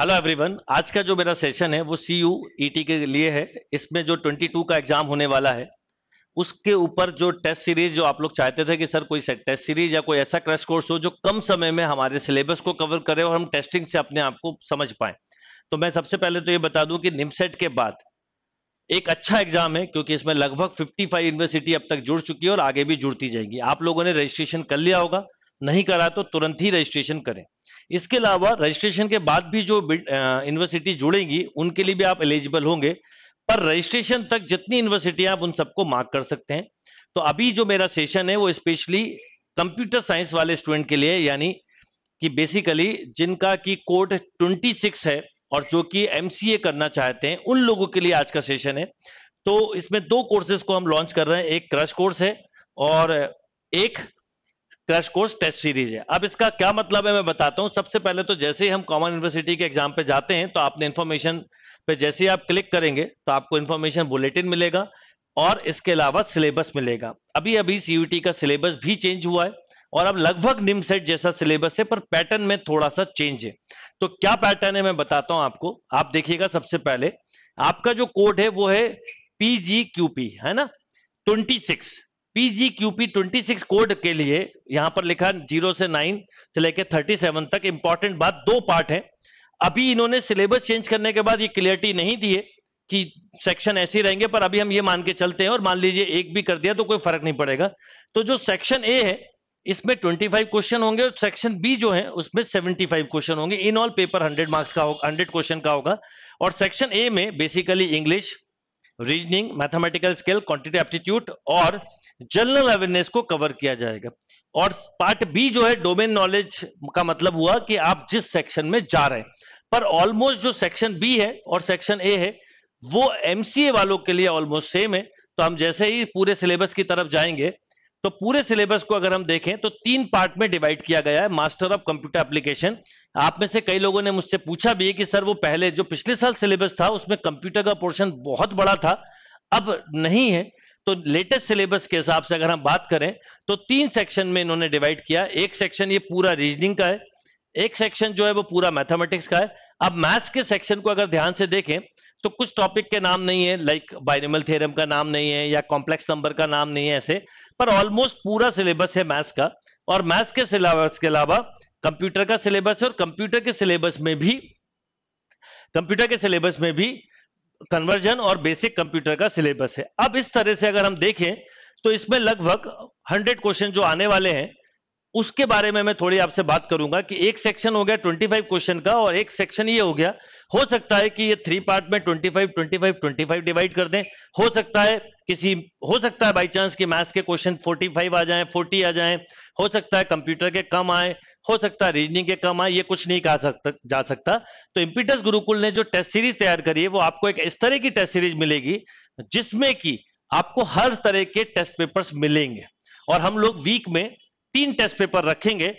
hello everyone आज का जो मेरा सेशन है वो सी यू ई टी के लिए है इसमें जो 22 का एग्जाम होने वाला है उसके ऊपर जो टेस्ट सीरीज जो आप लोग चाहते थे कि सर कोई टेस्ट सीरीज या कोई ऐसा क्रैश कोर्स हो जो कम समय में हमारे सिलेबस को कवर करे और हम टेस्टिंग से अपने आप को समझ पाए तो मैं सबसे पहले तो ये बता दूं कि निमसेट के बाद एक अच्छा एग्जाम है क्योंकि इसमें लगभग 55 यूनिवर्सिटी अब तक जुड़ चुकी है और आगे भी जुड़ती जाएगी आप लोगों ने रजिस्ट्रेशन कर लिया होगा नहीं करा तो तुरंत ही रजिस्ट्रेशन करें इसके अलावा रजिस्ट्रेशन के बाद भी जो यूनिवर्सिटी जुड़ेगी उनके लिए भी आप एलिजिबल होंगे पर रजिस्ट्रेशन तक जितनी यूनिवर्सिटी आप उन सबको मार्क कर सकते हैं तो अभी जो मेरा सेशन है वो स्पेशली कंप्यूटर साइंस वाले स्टूडेंट के लिए यानी कि बेसिकली जिनका की कोड 26 है और जो कि एमसीए करना चाहते हैं उन लोगों के लिए आज का सेशन है तो इसमें दो कोर्सेज को हम लॉन्च कर रहे हैं एक क्रश कोर्स है और एक क्रैश कोर्स टेस्ट सीरीज है अब इसका क्या मतलब है मैं बताता हूँ सबसे पहले तो जैसे ही हम कॉमन यूनिवर्सिटी के एग्जाम पे जाते हैं तो आपने इन्फॉर्मेशन पे जैसे ही आप क्लिक करेंगे तो आपको इन्फॉर्मेशन बुलेटिन मिलेगा और इसके अलावा सिलेबस मिलेगा अभी अभी सीयूटी का सिलेबस भी चेंज हुआ है और अब लगभग निम सेट जैसा सिलेबस है पर पैटर्न में थोड़ा सा चेंज है तो क्या पैटर्न है मैं बताता हूं आपको आप देखिएगा सबसे पहले आपका जो कोड है वो है पीजीक्यूपी है ना 26 पीजीक्यूपी 26 कोड के लिए यहां पर लिखा जीरो से नाइन से लेकर थर्टी सेवन तक इंपॉर्टेंट बात दो पार्ट है अभी इन्होंने सिलेबस चेंज करने के बाद ये क्लियरिटी नहीं दिए कि सेक्शन ऐसे ही रहेंगे पर अभी हम ये मान के चलते हैं और मान लीजिए एक भी कर दिया तो कोई फर्क नहीं पड़ेगा तो जो सेक्शन ए है इसमें 25 क्वेश्चन होंगे और सेक्शन बी जो है उसमें 75 क्वेश्चन होंगे इन ऑल पेपर 100 मार्क्स का होगा 100 क्वेश्चन का होगा और सेक्शन ए में basically English reasoning mathematical skill quantity aptitude और जनरल अवेयरनेस को कवर किया जाएगा और पार्ट बी जो है डोमेन नॉलेज का मतलब हुआ कि आप जिस सेक्शन में जा रहे हैं पर ऑलमोस्ट जो सेक्शन बी है और सेक्शन ए है वो एमसीए वालों के लिए ऑलमोस्ट सेम है तो हम जैसे ही पूरे सिलेबस की तरफ जाएंगे तो पूरे सिलेबस को अगर हम देखें तो तीन पार्ट में डिवाइड किया गया है मास्टर ऑफ कंप्यूटर एप्लीकेशन आप में से कई लोगों ने मुझसे पूछा भी है कि सर वो पहले जो पिछले साल सिलेबस था उसमें कंप्यूटर का पोर्शन बहुत बड़ा था अब नहीं है तो लेटेस्ट सिलेबस के हिसाब से अगर हम बात करें तो तीन सेक्शन में इन्होंने डिवाइड किया एक सेक्शन ये पूरा रीजनिंग का है एक सेक्शन जो है वो पूरा मैथमेटिक्स का है अब मैथ्स के सेक्शन को अगर ध्यान से देखें तो कुछ टॉपिक के नाम नहीं है लाइक बाइनमल थ्योरम का नाम नहीं है या कॉम्प्लेक्स नंबर का नाम नहीं है ऐसे पर ऑलमोस्ट पूरा सिलेबस है मैथ्स का और मैथ्स के सिलेबस के अलावा कंप्यूटर का सिलेबस है और कंप्यूटर के सिलेबस में भी कंप्यूटर के सिलेबस में भी कन्वर्जन और बेसिक कंप्यूटर का सिलेबस है अब इस तरह से अगर हम देखें तो इसमें लगभग 100 क्वेश्चन जो आने वाले हैं उसके बारे में मैं थोड़ी आपसे बात करूंगा कि एक सेक्शन हो गया 25 क्वेश्चन का और एक सेक्शन ये हो गया हो सकता है कि ये थ्री पार्ट में 25 25 25 डिवाइड कर दें हो सकता है किसी हो सकता है बाई चांस कि मैथ्स के क्वेश्चन 45 आ जाएं 40 आ जाएं हो सकता है कंप्यूटर के कम आए हो सकता है रीजनिंग के कम आए ये कुछ नहीं कहा सकता जा सकता तो इम्पीटस गुरुकुल ने जो टेस्ट सीरीज तैयार करी है वो आपको एक इस तरह की टेस्ट सीरीज मिलेगी जिसमें कि आपको हर तरह के टेस्ट पेपर्स मिलेंगे और हम लोग वीक में तीन टेस्ट पेपर रखेंगे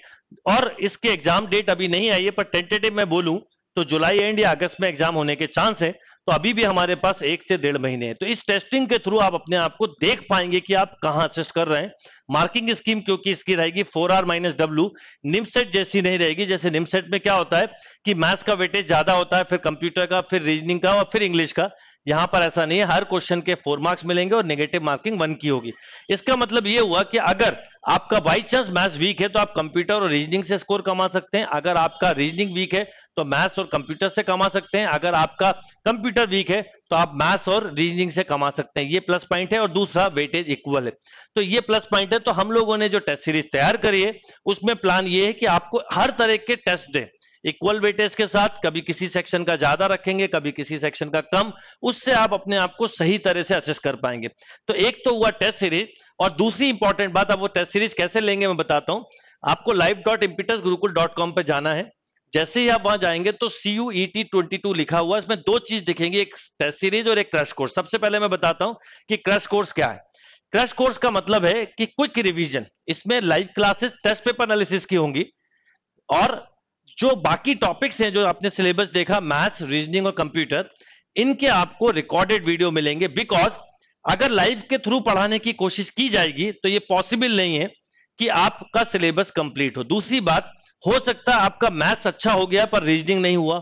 और इसके एग्जाम डेट अभी नहीं आई है पर टेंटेटिव मैं बोलूं तो जुलाई एंड या अगस्त में एग्जाम होने के चांस है तो अभी भी हमारे पास एक से डेढ़ महीने हैं तो इस टेस्टिंग के थ्रू आप अपने आप को देख पाएंगे कि आप कहां असिस्ट कर रहे हैं मार्किंग स्कीम क्योंकि इसकी रहेगी four R minus W NIMCET जैसी नहीं रहेगी जैसे निमसेट में क्या होता है कि मैथ्स का वेटेज ज्यादा होता है फिर कंप्यूटर का फिर रीजनिंग का और फिर इंग्लिश का यहां पर ऐसा नहीं है हर क्वेश्चन के फोर मार्क्स मिलेंगे और नेगेटिव मार्किंग वन की होगी इसका मतलब यह हुआ कि अगर आपका बाई चांस मैथ्स वीक है तो आप कंप्यूटर और रीजनिंग से स्कोर कमा सकते हैं अगर आपका रीजनिंग वीक है तो मैथ्स और कंप्यूटर से कमा सकते हैं अगर आपका कंप्यूटर वीक है तो आप मैथ्स और रीजनिंग से कमा सकते हैं ये प्लस पॉइंट है और दूसरा वेटेज इक्वल है तो ये प्लस पॉइंट है तो हम लोगों ने जो टेस्ट सीरीज तैयार करी है उसमें प्लान ये है कि आपको हर तरह के टेस्ट दें इक्वल वेटेज के साथ कभी किसी सेक्शन का ज्यादा रखेंगे कभी किसी सेक्शन का कम उससे आप अपने आप को सही तरह से असेस कर पाएंगे तो एक तो हुआ टेस्ट सीरीज और दूसरी इंपॉर्टेंट बात आप वो टेस्ट सीरीज कैसे लेंगे मैं बताता हूं आपको live dot Impetus Gurukul dot com पर जाना है जैसे ही आप वहां जाएंगे तो C U E T twenty two लिखा हुआ इसमें दो चीज दिखेंगी एक टेस्ट सीरीज और एक क्रश कोर्स सबसे पहले मैं बताता हूं कि क्रश कोर्स क्या है क्रश कोर्स का मतलब है कि क्विक रिवीजन इसमें live classes test paper analysis की होंगी और जो बाकी टॉपिक्स हैं जो आपने सिलेबस देखा मैथ्स रीजनिंग और कंप्यूटर इनके आपको रिकॉर्डेड वीडियो मिलेंगे बिकॉज अगर लाइव के थ्रू पढ़ाने की कोशिश की जाएगी तो ये पॉसिबल नहीं है कि आपका सिलेबस कंप्लीट हो दूसरी बात हो सकता है आपका मैथ्स अच्छा हो गया पर रीजनिंग नहीं हुआ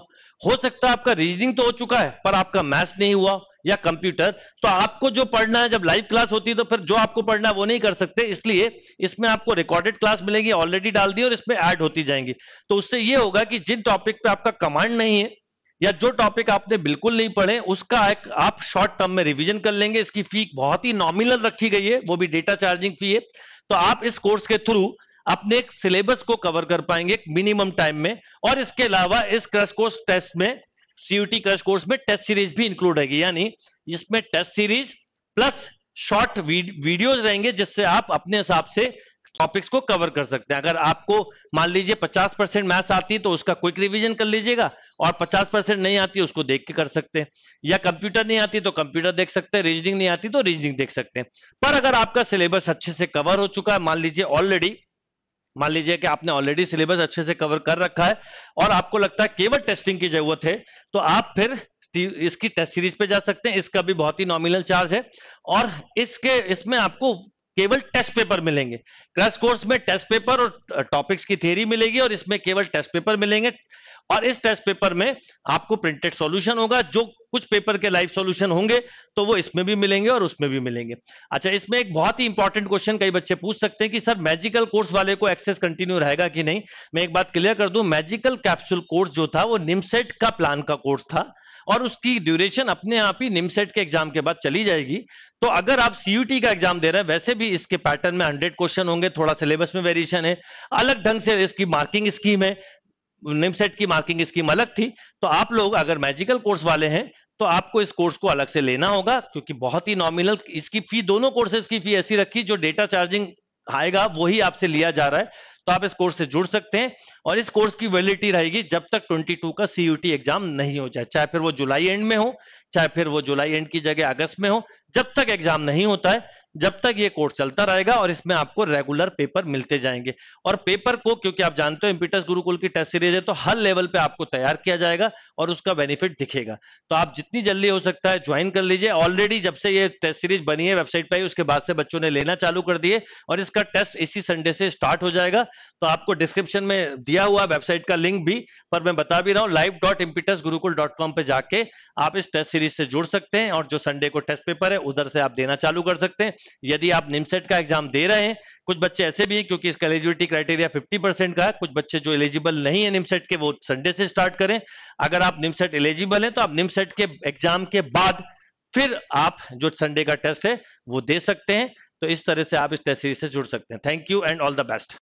हो सकता है आपका रीजनिंग तो हो चुका है पर आपका मैथ्स नहीं हुआ या कंप्यूटर तो आपको जो पढ़ना है जब लाइव क्लास होती है तो फिर जो आपको पढ़ना है वो नहीं कर सकते इसलिए इसमें आपको रिकॉर्डेड क्लास मिलेगी ऑलरेडी डाल दी और इसमें ऐड होती जाएंगी तो उससे ये होगा कि जिन टॉपिक पे आपका कमांड नहीं है या जो टॉपिक आपने बिल्कुल नहीं पढ़े उसका एक आप शॉर्ट टर्म में रिविजन कर लेंगे इसकी फी बहुत ही नॉमिनल रखी गई है वो भी डेटा चार्जिंग फी है तो आप इस कोर्स के थ्रू अपने एक सिलेबस को कवर कर पाएंगे एक मिनिमम टाइम में और इसके अलावा इस क्रश कोर्स टेस्ट में सीयूटी क्रश कोर्स में टेस्ट सीरीज भी इंक्लूड रहेगी यानी इसमें test series plus short videos रहेंगे जिससे आप अपने हिसाब से टॉपिक्स को कवर कर सकते हैं अगर आपको मान लीजिए 50 परसेंट मैथ्स आती है तो उसका क्विक रिवीजन कर लीजिएगा और 50 परसेंट नहीं आती उसको देख के कर सकते हैं या कंप्यूटर नहीं आती तो कंप्यूटर देख सकते हैं रीजनिंग नहीं आती तो रीजनिंग देख सकते हैं पर अगर आपका सिलेबस अच्छे से कवर हो चुका है मान लीजिए ऑलरेडी मान लीजिए कि आपने ऑलरेडी सिलेबस अच्छे से कवर कर रखा है और आपको लगता है केवल टेस्टिंग की जरूरत है तो आप फिर इसकी टेस्ट सीरीज पे जा सकते हैं इसका भी बहुत ही नॉमिनल चार्ज है और इसके इसमें आपको केवल टेस्ट पेपर मिलेंगे क्रैश कोर्स में टेस्ट पेपर और टॉपिक्स की थ्योरी मिलेगी और इसमें केवल टेस्ट पेपर मिलेंगे और इस टेस्ट पेपर में आपको प्रिंटेड सॉल्यूशन होगा जो कुछ पेपर के लाइव सॉल्यूशन होंगे तो वो इसमें भी मिलेंगे और उसमें भी मिलेंगे अच्छा इसमें एक बहुत ही इंपॉर्टेंट क्वेश्चन कई बच्चे पूछ सकते हैं कि सर मैजिकल कोर्स वाले को एक्सेस कंटिन्यू रहेगा कि नहीं मैं एक बात क्लियर कर दू मैजिकल कैप्सूल कोर्स जो था वो निमसेट का प्लान का कोर्स था और उसकी ड्यूरेशन अपने आप ही निमसेट के एग्जाम के बाद चली जाएगी तो अगर आप सीयूटी का एग्जाम दे रहे हैं वैसे भी इसके पैटर्न में 100 क्वेश्चन होंगे थोड़ा सिलेबस में वेरिएशन है अलग ढंग से इसकी मार्किंग स्कीम है निम सेट की मार्किंग स्कीम अलग थी तो आप लोग अगर मैजिकल कोर्स वाले हैं तो आपको इस कोर्स को अलग से लेना होगा क्योंकि बहुत ही नॉमिनल इसकी फी दोनों कोर्सेज की फी ऐसी रखी जो डेटा चार्जिंग आएगा वही आपसे लिया जा रहा है तो आप इस कोर्स से जुड़ सकते हैं और इस कोर्स की वैलिडिटी रहेगी जब तक 22 का सीयूटी एग्जाम नहीं हो जाए चाहे फिर वो जुलाई एंड में हो चाहे फिर वो जुलाई एंड की जगह अगस्त में हो जब तक एग्जाम नहीं होता है जब तक ये कोर्स चलता रहेगा और इसमें आपको रेगुलर पेपर मिलते जाएंगे और पेपर को क्योंकि आप जानते हो इम्पीटस गुरुकुल की टेस्ट सीरीज है तो हर लेवल पे आपको तैयार किया जाएगा और उसका बेनिफिट दिखेगा तो आप जितनी जल्दी हो सकता है ज्वाइन कर लीजिए ऑलरेडी जब से ये टेस्ट सीरीज बनी है वेबसाइट पर उसके बाद से बच्चों ने लेना चालू कर दिए और इसका टेस्ट इसी संडे से स्टार्ट हो जाएगा तो आपको डिस्क्रिप्शन में दिया हुआ वेबसाइट का लिंक भी पर मैं बता भी रहा हूँ live dot Impetus Gurukul dot com पर जाके आप इस टेस्ट सीरीज से जुड़ सकते हैं और जो संडे को टेस्ट पेपर है उधर से आप देना चालू कर सकते हैं यदि आप निमसेट का एग्जाम दे रहे हैं कुछ बच्चे ऐसे भी हैं क्योंकि इसका एलिजिबिलिटी क्राइटेरिया फिफ्टी परसेंट का है कुछ बच्चे जो एलिजिबल नहीं है निमसेट के वो संडे से स्टार्ट करें अगर आप निमसेट एलिजिबल है तो आप निमसेट के एग्जाम के बाद फिर आप जो संडे का टेस्ट है वो दे सकते हैं तो इस तरह से आप इस टेस्ट सीरीज से जुड़ सकते हैं thank you and all the best